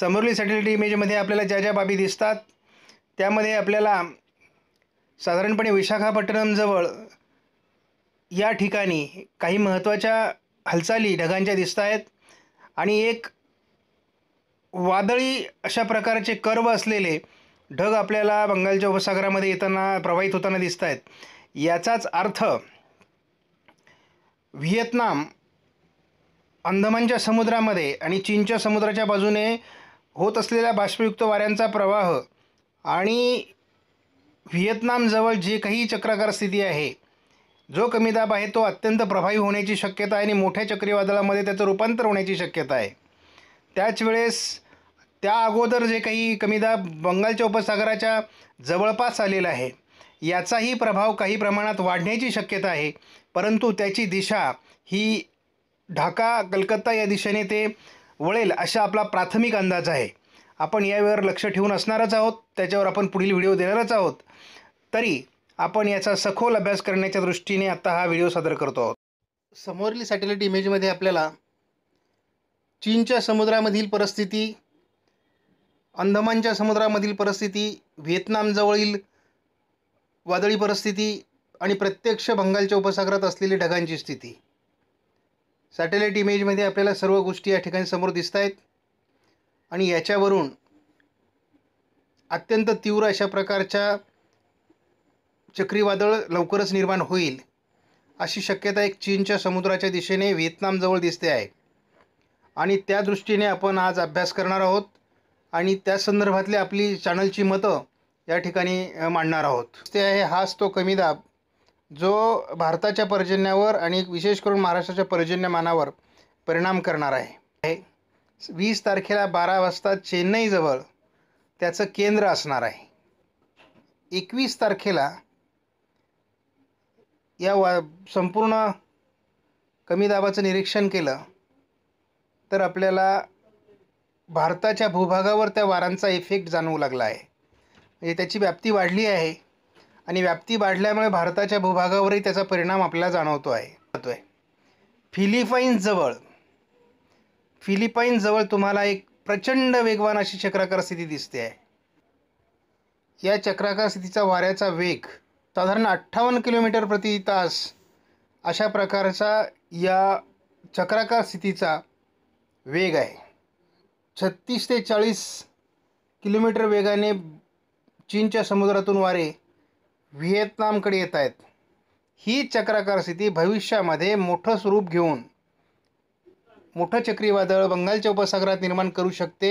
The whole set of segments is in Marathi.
समोरली सॅटेलाइट इमेजमध्ये आपल्याला ज्या ज्या बाबी दिसतात त्यामध्ये आपल्याला साधारणपणे विशाखापट्टणमजवळ या ठिकाणी काही महत्त्वाच्या हालचाली ढगांच्या दिसत आहेत आणि एक वादळी अशा प्रकारचे कर्व असलेले ढग आपल्याला बंगालच्या उपसागरामध्ये येताना प्रवाहित होताना दिसत आहेत याचाच अर्थ व्हिएतनाम अंदमानच्या समुद्रामध्ये आणि चीनच्या समुद्राच्या बाजूने होत असलेल्या बाष्पयुक्त वाऱ्यांचा प्रवाह आणि व्हिएतनामजवळ जे काही चक्राकार स्थिती आहे जो कमी दाब आहे तो अत्यंत प्रभावी होण्याची शक्यता आहे आणि मोठ्या चक्रीवादळामध्ये त्याचं रूपांतर होण्याची शक्यता आहे त्याच वेळेस त्या अगोदर जे काही कमी दाब बंगालच्या उपसागराच्या जवळपास आलेला आहे याचाही प्रभाव काही प्रमाणात वाढण्याची शक्यता आहे परंतु त्याची दिशा ही ढाका कलकत्ता या दिशेने ते वळेल असा आपला प्राथमिक अंदाज आहे आपण वेळेवर लक्ष ठेवून असणारच आहोत त्याच्यावर आपण पुढील व्हिडिओ देणारच आहोत तरी आपण याचा सखोल अभ्यास करण्याच्या दृष्टीने आता हा व्हिडिओ सादर करतो आहोत समोरील सॅटेलाईट इमेजमध्ये आपल्याला चीनच्या समुद्रामधील परिस्थिती अंदमानच्या समुद्रामधील परिस्थिती व्हिएतनामजवळील वादळी परिस्थिती आणि प्रत्यक्ष बंगालच्या उपसागरात असलेली ढगांची स्थिती सॅटेलाईट इमेजमध्ये आपल्याला सर्व गोष्टी या ठिकाणी समोर दिसत आहेत आणि याच्यावरून अत्यंत तीव्र अशा प्रकारच्या चक्रीवादळ लवकरच निर्माण होईल अशी शक्यता एक चीनच्या समुद्राच्या दिशेने व्हिएतनामजवळ दिसते आहे आणि त्या दृष्टीने आपण आज अभ्यास करणार आहोत आणि त्या संदर्भातली आपली चॅनलची मतं या ठिकाणी मांडणार आहोत ते आहे हाच तो कमी दाब जो भारताच्या पर्जन्यावर आणि विशेष करून महाराष्ट्राच्या पर्जन्यमानावर परिणाम करणार आहे वीस तारखेला बारा वाजता चेन्नईजवळ त्याचं केंद्र असणार आहे एकवीस तारखेला या वा संपूर्ण कमी दाबाचं निरीक्षण केलं तर आपल्याला भारताच्या भूभागावर त्या वारांचा इफेक्ट जाणवू लागला आहे म्हणजे त्याची व्याप्ती वाढली आहे आणि व्याप्ती वाढल्यामुळे भारताच्या भूभागावरही त्याचा परिणाम आपल्याला जाणवतो आहे फिलिपाईन्सजवळ फिलिपाईन्सजवळ तुम्हाला एक प्रचंड वेगवान अशी चक्राकार स्थिती दिसते आहे या चक्राकार स्थितीचा वाऱ्याचा वेग साधारण अठ्ठावन्न किलोमीटर प्रति तास अशा प्रकारचा या चक्राकार स्थितीचा वेग आहे छत्तीस ते चाळीस किलोमीटर वेगाने चीनच्या समुद्रातून वारे व्हिएतनामकडे येत आहेत ही चक्राकार स्थिती भविष्यामध्ये मोठं स्वरूप घेऊन मोठं चक्रीवादळ बंगालच्या उपसागरात निर्माण करू शकते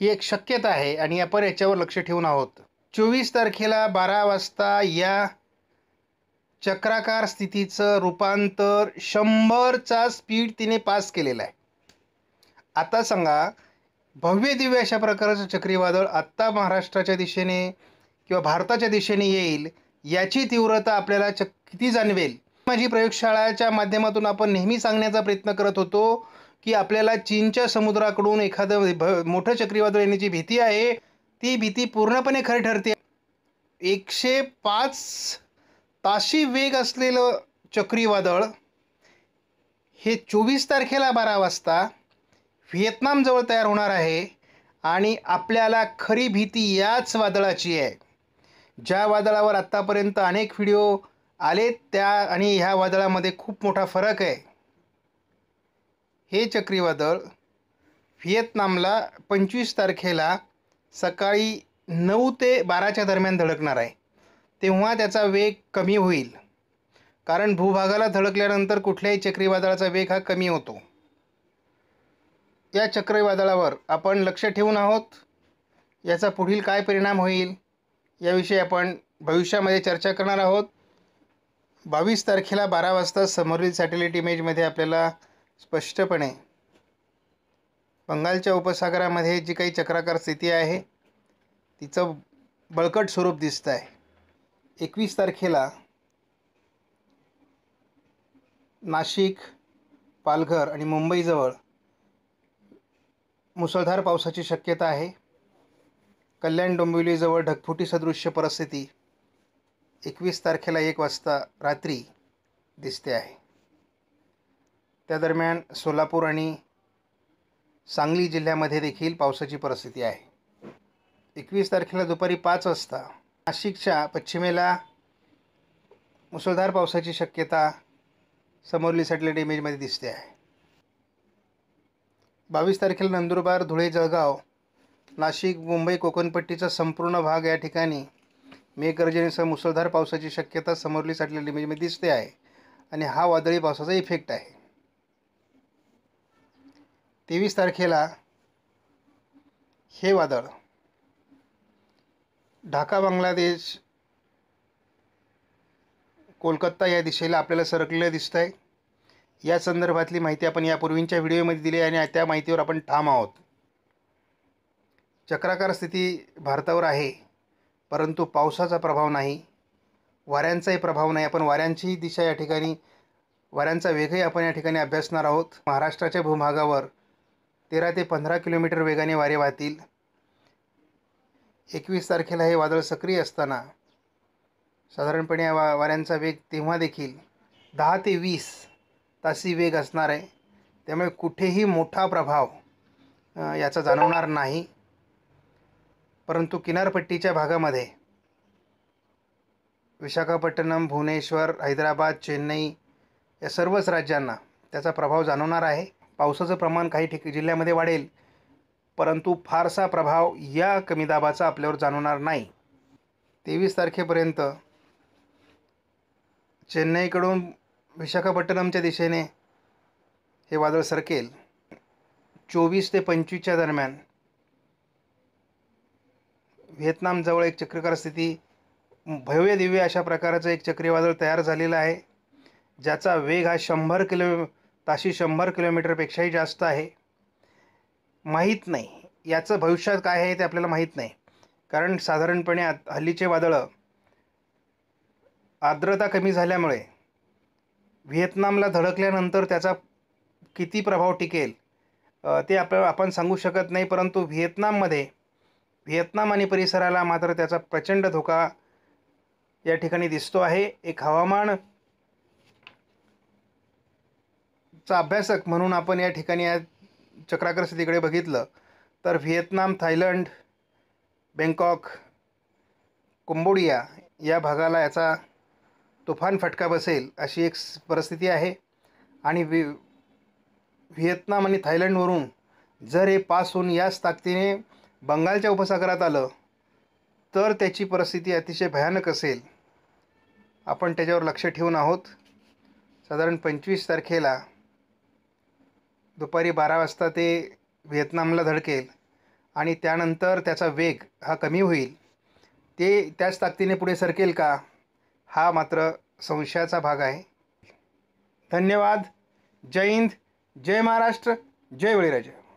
ही एक शक्यता आहे आणि आपण याच्यावर लक्ष ठेवून आहोत चोवीस तारखेला बारा वाजता या चक्राकार स्थितीचं रूपांतर शंभरचा स्पीड तिने पास केलेला आहे आता सांगा भव्य दिव्य अशा प्रकारचं चक्रीवादळ आत्ता महाराष्ट्राच्या दिशेने किंवा भारताच्या दिशेने येईल याची तीव्रता आपल्याला च किती जाणवेल माझी प्रयोगशाळाच्या माध्यमातून आपण नेहमी सांगण्याचा प्रयत्न करत होतो की आपल्याला चीनच्या समुद्राकडून एखादं भ मोठं चक्रीवादळ येण्याची भीती आहे ती भीती पूर्णपणे खरी ठरते एकशे पाच ताशी वेग असलेलं चक्रीवादळ हे चोवीस तारखेला बारा वाजता व्हिएतनामजवळ तयार होणार आहे आणि आपल्याला खरी भीती याच वादळाची आहे ज्या वादळावर आत्तापर्यंत अनेक व्हिडिओ आलेत त्या आणि ह्या वादळामध्ये खूप मोठा फरक आहे हे चक्रीवादळ व्हिएतनामला पंचवीस तारखेला सकाळी नऊ ते बाराच्या दरम्यान धडकणार आहे तेव्हा त्याचा वेग कमी होईल कारण भूभागाला धडकल्यानंतर कुठल्याही चक्रीवादळाचा वेग हा कमी होतो या चक्रीवादळावर आपण लक्ष ठेवून आहोत याचा पुढील काय परिणाम होईल याविषयी आपण भविष्यामध्ये चर्चा करणार आहोत बावीस तारखेला बारा वाजता समोरील सॅटेलाईट इमेजमध्ये आपल्याला स्पष्टपणे बंगालच्या उपसागरामध्ये जी काही चक्राकार स्थिती आहे तिचं बळकट स्वरूप दिसतं आहे एकवीस तारखेला नाशिक पालघर आणि मुंबईजवळ मुसळधार पावसाची शक्यता आहे कल्याण डोंबिवलीजवळ ढगफुटी सदृश्य परिस्थिती एकवीस तारखेला एक वाजता रात्री दिसते आहे त्या दरम्यान सोलापूर आणि सांगली जिल्ह्यामध्ये देखील पावसाची परिस्थिती आहे एकवीस तारखेला दुपारी पाच वाजता नाशिकच्या पश्चिमेला मुसळधार पावसाची शक्यता समोरली सॅटेलाईट इमेजमध्ये दिसते आहे बावीस तारखेला नंदुरबार धुळे जळगाव नाशिक मुंबई कोकणपट्टीचा संपूर्ण भाग या ठिकाणी मेघगर्जनेसह मुसळधार पावसाची शक्यता समोरली साठलेली म्हणजे दिसते आहे आणि हा वादळी पावसाचा इफेक्ट आहे तेवीस तारखेला हे वादळ ढाका बांगलादेश कोलकाता या दिशेला आपल्याला सरकलेलं दिसतं आहे या संदर्भातली माहिती आपण यापूर्वींच्या व्हिडिओमध्ये दिली आहे आणि त्या माहितीवर आपण ठाम आहोत चक्राकार स्थिती भारतावर आहे परंतु पावसाचा प्रभाव नाही वाऱ्यांचाही प्रभाव नाही आपण वाऱ्यांचीही दिशा या ठिकाणी वाऱ्यांचा वेगही आपण या ठिकाणी अभ्यासणार आहोत महाराष्ट्राच्या भूभागावर तेरा ते पंधरा किलोमीटर वेगाने वारे वाहतील एकवीस तारखेला हे वादळ सक्रिय असताना साधारणपणे या वा वाऱ्यांचा वेग तेव्हा देखील दहा ते वीस तासी वेग असणार आहे त्यामुळे कुठेही मोठा प्रभाव याचा जाणवणार नाही परंतु किनारपट्टीच्या भागामध्ये विशाखापट्टणम भुवनेश्वर हैदराबाद चेन्नई या सर्वच राज्यांना त्याचा प्रभाव जाणवणार आहे पावसाचं प्रमाण काही ठिक जिल्ह्यामध्ये वाढेल परंतु फारसा प्रभाव या कमी दाबाचा आपल्यावर जाणवणार नाही तेवीस तारखेपर्यंत चेन्नईकडून विशाखापट्टणमच्या दिशेने हे वादळ सरकेल चोवीस ते पंचवीसच्या दरम्यान व्हिएतनामजवळ एक चक्रीकार स्थिती भव्य दिव्य अशा प्रकारचं एक चक्रीवादळ तयार झालेलं आहे ज्याचा वेग हा शंभर किलो ताशी शंभर किलोमीटरपेक्षाही जास्त आहे माहीत नाही याचं भविष्यात काय आहे ते आपल्याला माहीत नाही कारण साधारणपणे आत हल्लीचे वादळं आर्द्रता कमी झाल्यामुळे व्हिएतनामला धडकल्यानंतर त्याचा किती प्रभाव टिकेल ते आप आपण सांगू शकत नाही परंतु व्हिएतनाममध्ये व्हिएतनाम आणि परिसराला मात्र त्याचा प्रचंड धोका या ठिकाणी दिसतो आहे एक हवामान चा अभ्यासक म्हणून आपण या ठिकाणी या चक्राकर स्थितीकडे बघितलं तर व्हिएतनाम थायलंड बँकॉक कंबोडिया या भागाला याचा तुफान फटका बसेल अशी एक परिस्थिती आहे आणि वि व्हिएतनाम आणि थायलंडवरून जर हे पास होऊन याच ताकदीने बंगालच्या उपसागरात आलं तर त्याची परिस्थिती अतिशय भयानक असेल आपण त्याच्यावर लक्ष ठेवून आहोत साधारण पंचवीस तारखेला दुपारी बारा वाजता ते व्हिएतनामला धडकेल आणि त्यानंतर त्याचा वेग हा कमी होईल ते त्याच ताकदीने पुढे सरकेल का हा मात्र संशयाचा भाग आहे धन्यवाद जय हिंद जय महाराष्ट्र जय बळीराजा